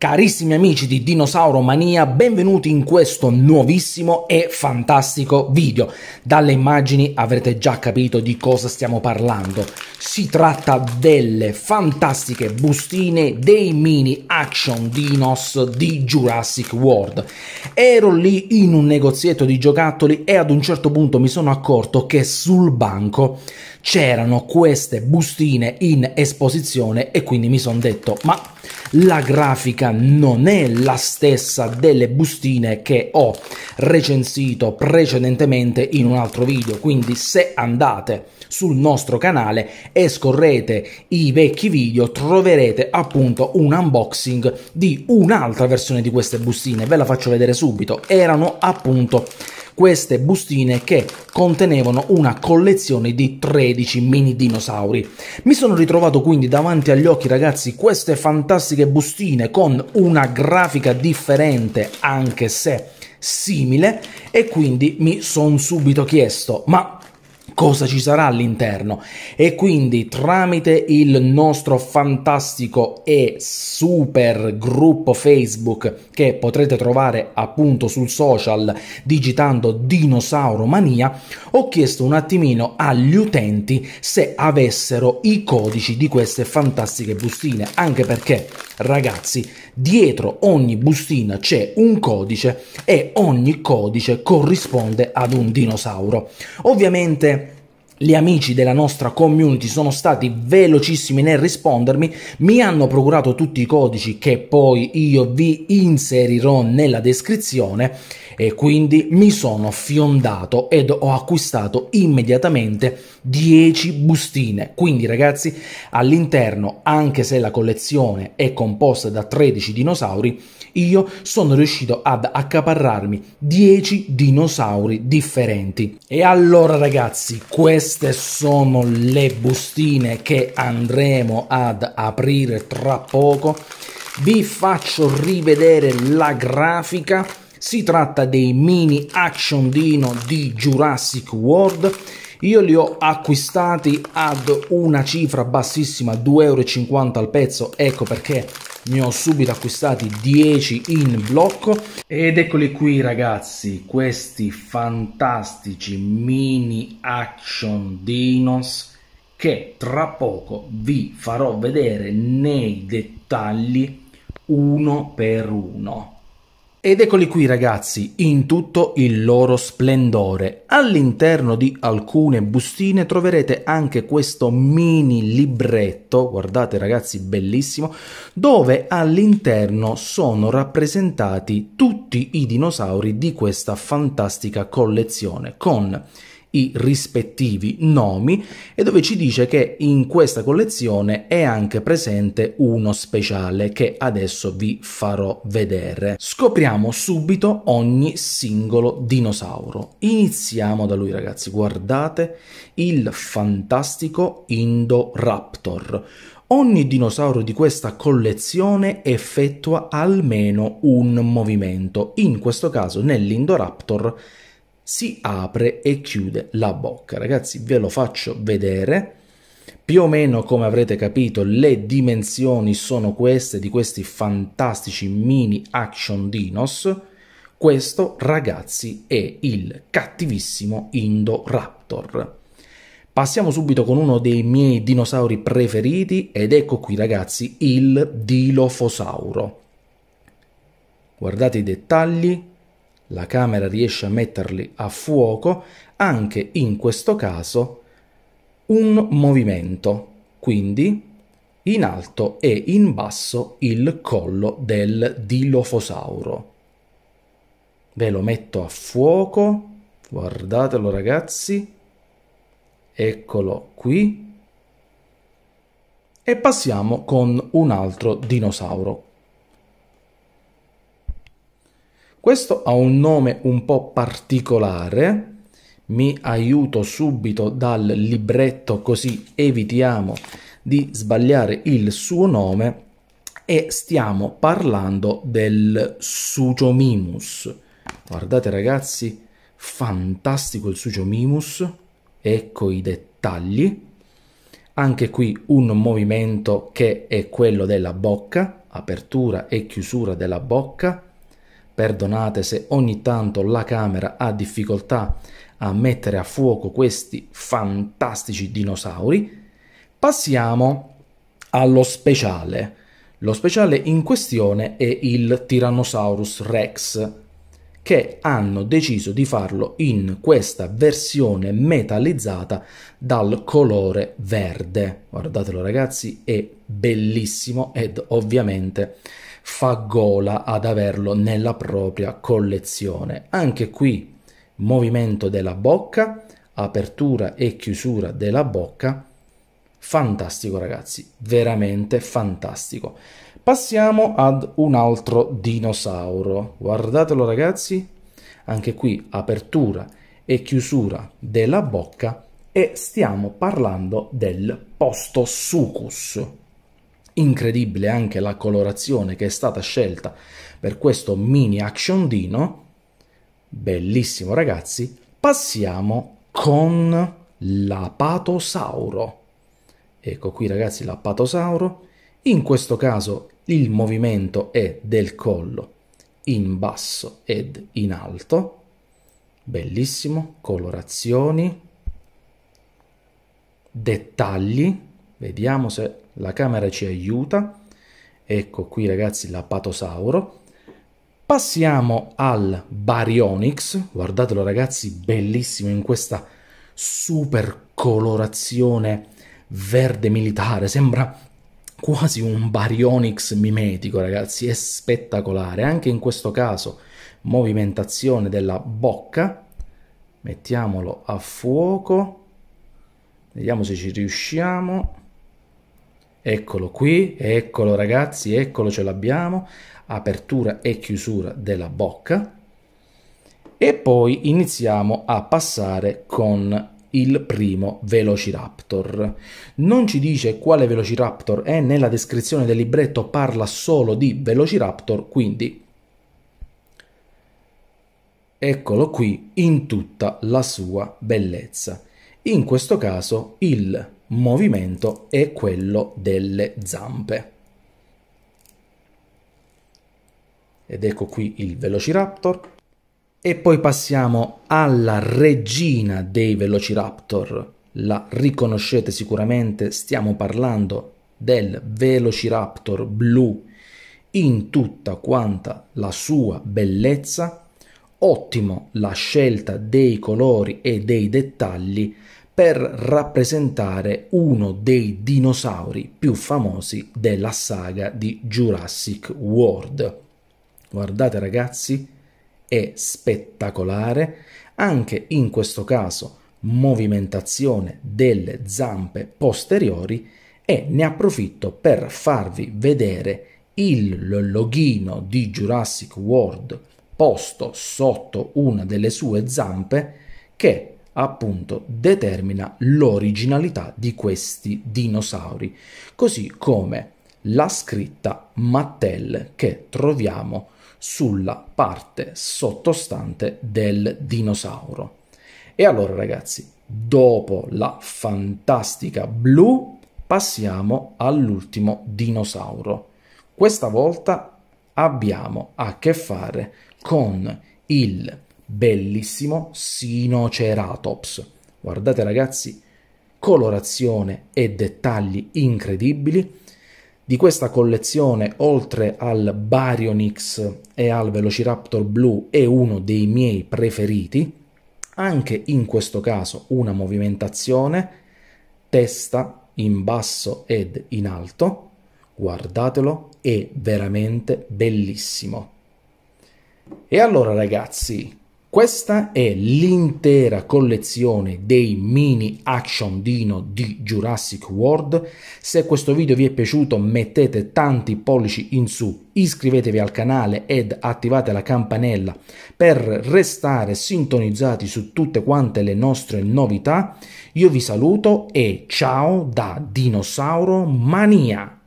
Carissimi amici di Dinosauro Mania, benvenuti in questo nuovissimo e fantastico video. Dalle immagini avrete già capito di cosa stiamo parlando. Si tratta delle fantastiche bustine dei mini action dinos di Jurassic World. Ero lì in un negozietto di giocattoli e ad un certo punto mi sono accorto che sul banco c'erano queste bustine in esposizione e quindi mi sono detto ma la grafica non è la stessa delle bustine che ho recensito precedentemente in un altro video, quindi se andate sul nostro canale e scorrete i vecchi video troverete appunto un unboxing di un'altra versione di queste bustine, ve la faccio vedere subito, erano appunto queste bustine che contenevano una collezione di 13 mini dinosauri. Mi sono ritrovato quindi davanti agli occhi ragazzi queste fantastiche bustine con una grafica differente anche se simile e quindi mi sono subito chiesto ma cosa ci sarà all'interno e quindi tramite il nostro fantastico e super gruppo Facebook che potrete trovare appunto sul social digitando Dinosauro Mania ho chiesto un attimino agli utenti se avessero i codici di queste fantastiche bustine anche perché Ragazzi, dietro ogni bustina c'è un codice e ogni codice corrisponde ad un dinosauro. Ovviamente gli amici della nostra community sono stati velocissimi nel rispondermi, mi hanno procurato tutti i codici che poi io vi inserirò nella descrizione e quindi mi sono fiondato ed ho acquistato immediatamente 10 bustine. Quindi ragazzi, all'interno, anche se la collezione è composta da 13 dinosauri, io sono riuscito ad accaparrarmi 10 dinosauri differenti. E allora ragazzi, queste sono le bustine che andremo ad aprire tra poco. Vi faccio rivedere la grafica. Si tratta dei mini action dino di Jurassic World. Io li ho acquistati ad una cifra bassissima, 2,50 euro al pezzo, ecco perché ne ho subito acquistati 10 in blocco ed eccoli qui ragazzi questi fantastici mini action dinos che tra poco vi farò vedere nei dettagli uno per uno ed eccoli qui ragazzi, in tutto il loro splendore. All'interno di alcune bustine troverete anche questo mini libretto, guardate ragazzi, bellissimo, dove all'interno sono rappresentati tutti i dinosauri di questa fantastica collezione, con i rispettivi nomi e dove ci dice che in questa collezione è anche presente uno speciale che adesso vi farò vedere. Scopriamo subito ogni singolo dinosauro. Iniziamo da lui ragazzi, guardate il fantastico Indoraptor. Ogni dinosauro di questa collezione effettua almeno un movimento, in questo caso nell'Indoraptor si apre e chiude la bocca. Ragazzi, ve lo faccio vedere. Più o meno, come avrete capito, le dimensioni sono queste di questi fantastici mini action dinos. Questo, ragazzi, è il cattivissimo Indoraptor. Passiamo subito con uno dei miei dinosauri preferiti ed ecco qui, ragazzi, il Dilophosauro. Guardate i dettagli, la camera riesce a metterli a fuoco, anche in questo caso un movimento, quindi in alto e in basso il collo del dilofosauro. Ve lo metto a fuoco, guardatelo ragazzi, eccolo qui. E passiamo con un altro dinosauro, Questo ha un nome un po' particolare, mi aiuto subito dal libretto così evitiamo di sbagliare il suo nome e stiamo parlando del Sujomimus. Guardate ragazzi, fantastico il Sujomimus, ecco i dettagli. Anche qui un movimento che è quello della bocca, apertura e chiusura della bocca, Perdonate se ogni tanto la camera ha difficoltà a mettere a fuoco questi fantastici dinosauri. Passiamo allo speciale. Lo speciale in questione è il Tyrannosaurus Rex, che hanno deciso di farlo in questa versione metallizzata dal colore verde. Guardatelo ragazzi, è bellissimo ed ovviamente fa gola ad averlo nella propria collezione. Anche qui movimento della bocca, apertura e chiusura della bocca. Fantastico ragazzi, veramente fantastico. Passiamo ad un altro dinosauro. Guardatelo ragazzi, anche qui apertura e chiusura della bocca e stiamo parlando del posto incredibile anche la colorazione che è stata scelta per questo mini action dino bellissimo ragazzi passiamo con l'apatosauro ecco qui ragazzi l'apatosauro in questo caso il movimento è del collo in basso ed in alto bellissimo colorazioni dettagli vediamo se la camera ci aiuta, ecco qui ragazzi l'apatosauro, Passiamo al Baryonyx, guardatelo ragazzi, bellissimo in questa super colorazione verde militare, sembra quasi un Baryonyx mimetico ragazzi, è spettacolare, anche in questo caso movimentazione della bocca, mettiamolo a fuoco, vediamo se ci riusciamo, Eccolo qui, eccolo ragazzi, eccolo ce l'abbiamo, apertura e chiusura della bocca. E poi iniziamo a passare con il primo Velociraptor. Non ci dice quale Velociraptor è, nella descrizione del libretto parla solo di Velociraptor, quindi eccolo qui in tutta la sua bellezza. In questo caso il movimento è quello delle zampe. Ed ecco qui il Velociraptor. E poi passiamo alla regina dei Velociraptor. La riconoscete sicuramente, stiamo parlando del Velociraptor blu in tutta quanta la sua bellezza. Ottimo la scelta dei colori e dei dettagli per rappresentare uno dei dinosauri più famosi della saga di Jurassic World. Guardate ragazzi, è spettacolare, anche in questo caso movimentazione delle zampe posteriori e ne approfitto per farvi vedere il loghino di Jurassic World posto sotto una delle sue zampe che appunto determina l'originalità di questi dinosauri, così come la scritta Mattel che troviamo sulla parte sottostante del dinosauro. E allora ragazzi, dopo la fantastica blu passiamo all'ultimo dinosauro. Questa volta abbiamo a che fare con il bellissimo Sinoceratops. Guardate ragazzi, colorazione e dettagli incredibili. Di questa collezione, oltre al Baryonyx e al Velociraptor blu, è uno dei miei preferiti. Anche in questo caso una movimentazione, testa in basso ed in alto. Guardatelo, è veramente bellissimo. E allora ragazzi, questa è l'intera collezione dei mini action dino di Jurassic World. Se questo video vi è piaciuto mettete tanti pollici in su, iscrivetevi al canale ed attivate la campanella per restare sintonizzati su tutte quante le nostre novità. Io vi saluto e ciao da Dinosauro Mania!